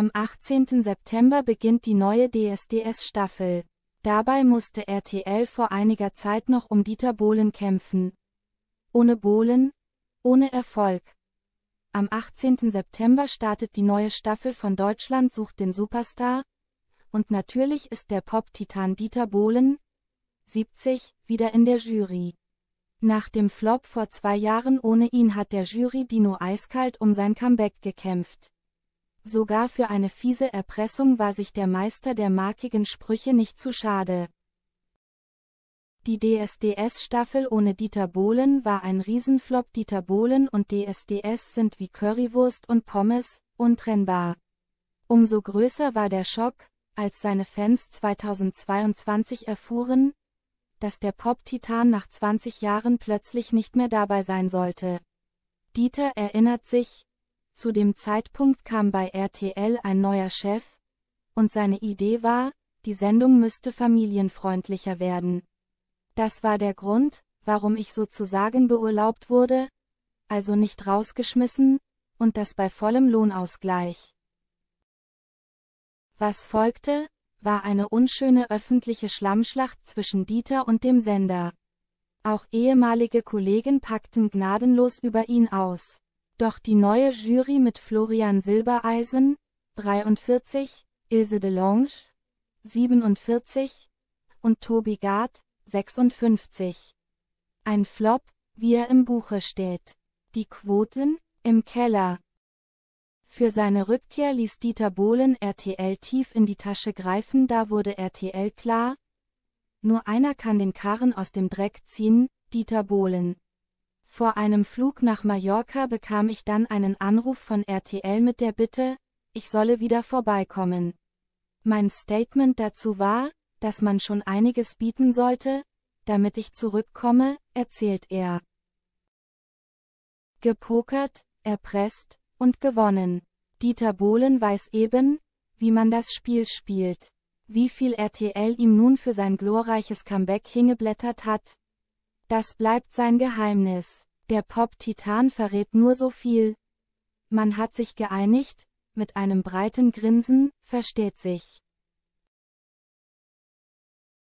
Am 18. September beginnt die neue DSDS-Staffel. Dabei musste RTL vor einiger Zeit noch um Dieter Bohlen kämpfen. Ohne Bohlen, ohne Erfolg. Am 18. September startet die neue Staffel von Deutschland sucht den Superstar. Und natürlich ist der Pop-Titan Dieter Bohlen, 70, wieder in der Jury. Nach dem Flop vor zwei Jahren ohne ihn hat der Jury Dino eiskalt um sein Comeback gekämpft. Sogar für eine fiese Erpressung war sich der Meister der markigen Sprüche nicht zu schade. Die DSDS-Staffel ohne Dieter Bohlen war ein Riesenflop. Dieter Bohlen und DSDS sind wie Currywurst und Pommes, untrennbar. Umso größer war der Schock, als seine Fans 2022 erfuhren, dass der Pop-Titan nach 20 Jahren plötzlich nicht mehr dabei sein sollte. Dieter erinnert sich, zu dem Zeitpunkt kam bei RTL ein neuer Chef, und seine Idee war, die Sendung müsste familienfreundlicher werden. Das war der Grund, warum ich sozusagen beurlaubt wurde, also nicht rausgeschmissen, und das bei vollem Lohnausgleich. Was folgte, war eine unschöne öffentliche Schlammschlacht zwischen Dieter und dem Sender. Auch ehemalige Kollegen packten gnadenlos über ihn aus. Doch die neue Jury mit Florian Silbereisen, 43, Ilse Delonge, 47, und Tobi Gard, 56. Ein Flop, wie er im Buche steht. Die Quoten, im Keller. Für seine Rückkehr ließ Dieter Bohlen RTL tief in die Tasche greifen, da wurde RTL klar, nur einer kann den Karren aus dem Dreck ziehen, Dieter Bohlen. Vor einem Flug nach Mallorca bekam ich dann einen Anruf von RTL mit der Bitte, ich solle wieder vorbeikommen. Mein Statement dazu war, dass man schon einiges bieten sollte, damit ich zurückkomme, erzählt er. Gepokert, erpresst und gewonnen. Dieter Bohlen weiß eben, wie man das Spiel spielt. Wie viel RTL ihm nun für sein glorreiches Comeback hingeblättert hat, das bleibt sein Geheimnis. Der Pop-Titan verrät nur so viel. Man hat sich geeinigt, mit einem breiten Grinsen, versteht sich.